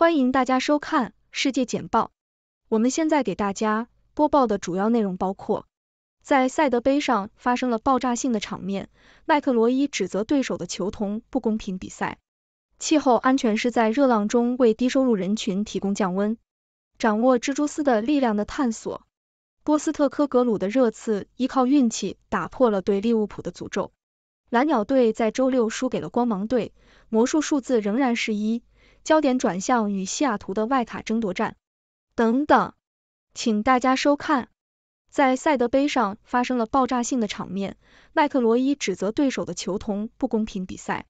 欢迎大家收看世界简报。我们现在给大家播报的主要内容包括：在赛德杯上发生了爆炸性的场面，麦克罗伊指责对手的球童不公平比赛；气候安全是在热浪中为低收入人群提供降温；掌握蜘蛛丝的力量的探索；波斯特科格鲁的热刺依靠运气打破了对利物浦的诅咒；蓝鸟队在周六输给了光芒队，魔术数字仍然是一。焦点转向与西雅图的外卡争夺战等等，请大家收看，在赛德杯上发生了爆炸性的场面，麦克罗伊指责对手的球童不公平比赛。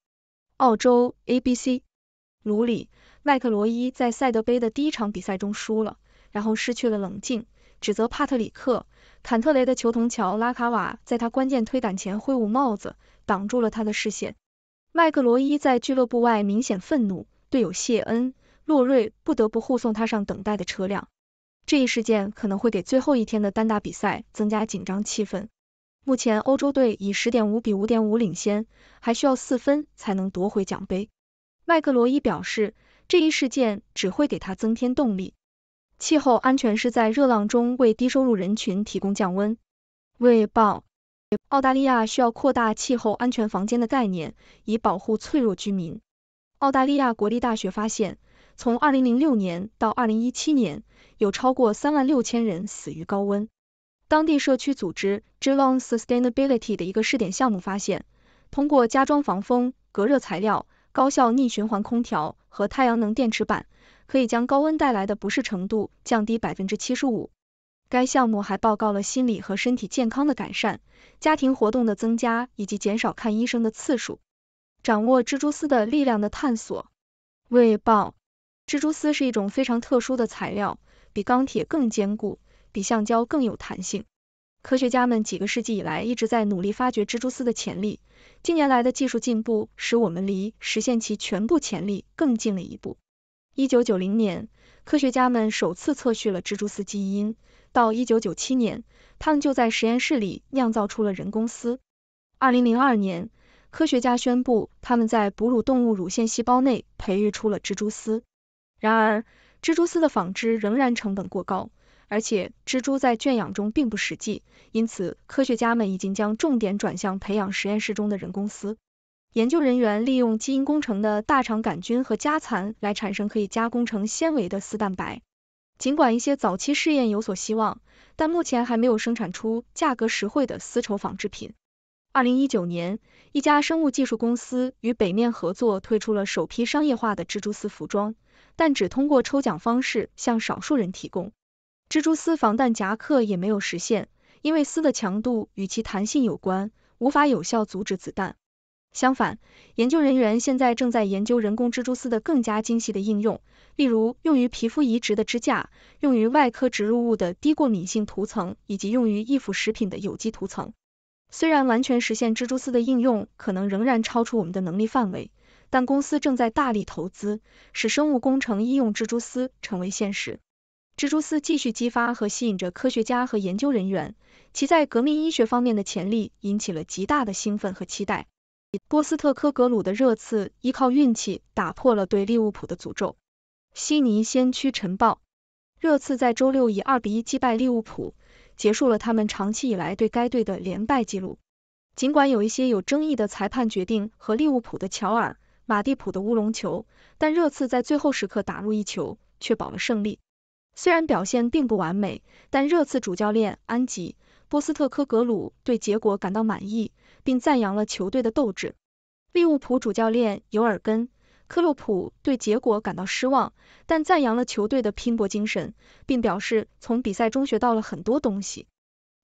澳洲 ABC 卢里，麦克罗伊在赛德杯的第一场比赛中输了，然后失去了冷静，指责帕特里克·坎特雷的球童乔拉卡瓦在他关键推杆前挥舞帽子，挡住了他的视线。麦克罗伊在俱乐部外明显愤怒。队友谢恩·洛瑞不得不护送他上等待的车辆。这一事件可能会给最后一天的单打比赛增加紧张气氛。目前，欧洲队以十点五比五点五领先，还需要四分才能夺回奖杯。麦克罗伊表示，这一事件只会给他增添动力。气候安全是在热浪中为低收入人群提供降温。未报。澳大利亚需要扩大气候安全房间的概念，以保护脆弱居民。澳大利亚国立大学发现，从2006年到2017年，有超过3.6千人死于高温。当地社区组织 Jilong Sustainability 的一个试点项目发现，通过加装防风隔热材料、高效逆循环空调和太阳能电池板，可以将高温带来的不适程度降低百分之七十五。该项目还报告了心理和身体健康的改善、家庭活动的增加以及减少看医生的次数。掌握蜘蛛丝的力量的探索。卫报：蜘蛛丝是一种非常特殊的材料，比钢铁更坚固，比橡胶更有弹性。科学家们几个世纪以来一直在努力发掘蜘蛛丝的潜力。近年来的技术进步使我们离实现其全部潜力更近了一步。一九九零年，科学家们首次测序了蜘蛛丝基因。到一九九七年，他们就在实验室里酿造出了人工丝。二零零二年。科学家宣布，他们在哺乳动物乳腺细胞内培育出了蜘蛛丝。然而，蜘蛛丝的纺织仍然成本过高，而且蜘蛛在圈养中并不实际。因此，科学家们已经将重点转向培养实验室中的人工丝。研究人员利用基因工程的大肠杆菌和家蚕来产生可以加工成纤维的丝蛋白。尽管一些早期试验有所希望，但目前还没有生产出价格实惠的丝绸纺织品。二零一九年，一家生物技术公司与北面合作推出了首批商业化的蜘蛛丝服装，但只通过抽奖方式向少数人提供。蜘蛛丝防弹夹克也没有实现，因为丝的强度与其弹性有关，无法有效阻止子弹。相反，研究人员现在正在研究人工蜘蛛丝的更加精细的应用，例如用于皮肤移植的支架，用于外科植入物的低过敏性涂层，以及用于易腐食品的有机涂层。虽然完全实现蜘蛛丝的应用可能仍然超出我们的能力范围，但公司正在大力投资，使生物工程医用蜘蛛丝成为现实。蜘蛛丝继续激发和吸引着科学家和研究人员，其在革命医学方面的潜力引起了极大的兴奋和期待。波斯特科格鲁的热刺依靠运气打破了对利物浦的诅咒。悉尼先驱晨报，热刺在周六以二比一击败利物浦。结束了他们长期以来对该队的连败记录。尽管有一些有争议的裁判决定和利物浦的乔尔·马蒂普的乌龙球，但热刺在最后时刻打入一球，确保了胜利。虽然表现并不完美，但热刺主教练安吉·波斯特科格鲁对结果感到满意，并赞扬了球队的斗志。利物浦主教练尤尔根。克洛普对结果感到失望，但赞扬了球队的拼搏精神，并表示从比赛中学到了很多东西。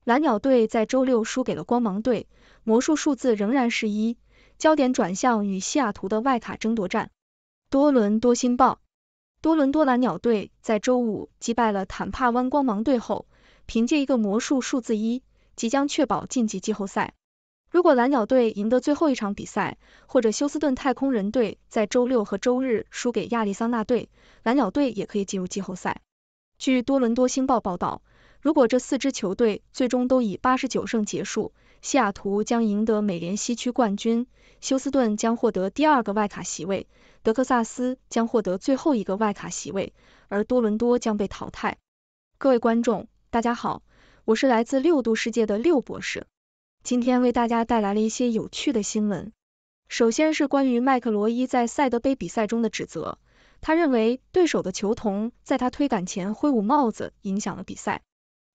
蓝鸟队在周六输给了光芒队，魔术数字仍然是一。焦点转向与西雅图的外卡争夺战。多伦多新报：多伦多蓝鸟队在周五击败了坦帕湾光芒队后，凭借一个魔术数字一，即将确保晋级季后赛。如果蓝鸟队赢得最后一场比赛，或者休斯顿太空人队在周六和周日输给亚利桑那队，蓝鸟队也可以进入季后赛。据多伦多星报报道，如果这四支球队最终都以八十九胜结束，西雅图将赢得美联西区冠军，休斯顿将获得第二个外卡席位，德克萨斯将获得最后一个外卡席位，而多伦多将被淘汰。各位观众，大家好，我是来自六度世界的六博士。今天为大家带来了一些有趣的新闻。首先是关于麦克罗伊在赛德杯比赛中的指责，他认为对手的球童在他推杆前挥舞帽子，影响了比赛。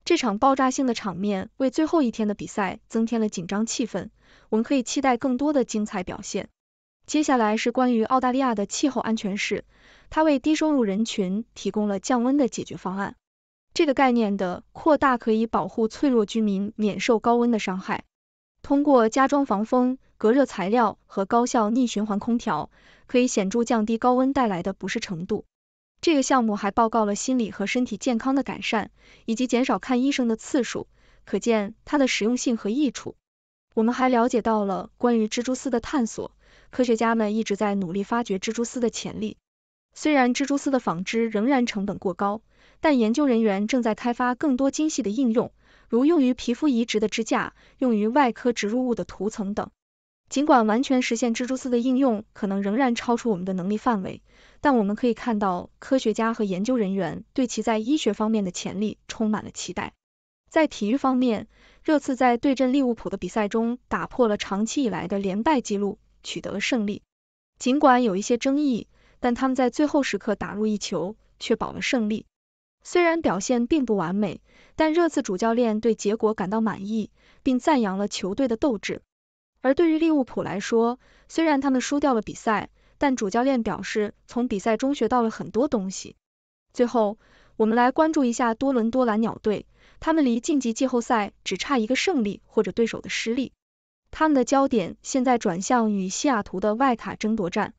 这场爆炸性的场面为最后一天的比赛增添了紧张气氛。我们可以期待更多的精彩表现。接下来是关于澳大利亚的气候安全室，它为低收入人群提供了降温的解决方案。这个概念的扩大可以保护脆弱居民免受高温的伤害。通过加装防风隔热材料和高效逆循环空调，可以显著降低高温带来的不适程度。这个项目还报告了心理和身体健康的改善，以及减少看医生的次数，可见它的实用性和益处。我们还了解到了关于蜘蛛丝的探索，科学家们一直在努力发掘蜘蛛丝的潜力。虽然蜘蛛丝的纺织仍然成本过高，但研究人员正在开发更多精细的应用。如用于皮肤移植的支架，用于外科植入物的涂层等。尽管完全实现蜘蛛丝的应用可能仍然超出我们的能力范围，但我们可以看到科学家和研究人员对其在医学方面的潜力充满了期待。在体育方面，热刺在对阵利物浦的比赛中打破了长期以来的连败记录，取得了胜利。尽管有一些争议，但他们在最后时刻打入一球，确保了胜利。虽然表现并不完美，但热刺主教练对结果感到满意，并赞扬了球队的斗志。而对于利物浦来说，虽然他们输掉了比赛，但主教练表示从比赛中学到了很多东西。最后，我们来关注一下多伦多蓝鸟队，他们离晋级季后赛只差一个胜利或者对手的失利。他们的焦点现在转向与西雅图的外卡争夺战。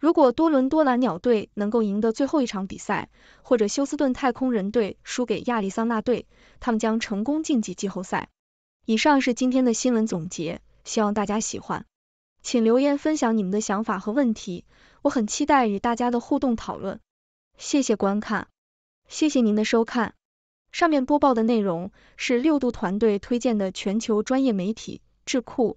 如果多伦多蓝鸟队能够赢得最后一场比赛，或者休斯顿太空人队输给亚利桑那队，他们将成功晋级季后赛。以上是今天的新闻总结，希望大家喜欢。请留言分享你们的想法和问题，我很期待与大家的互动讨论。谢谢观看，谢谢您的收看。上面播报的内容是六度团队推荐的全球专业媒体智库。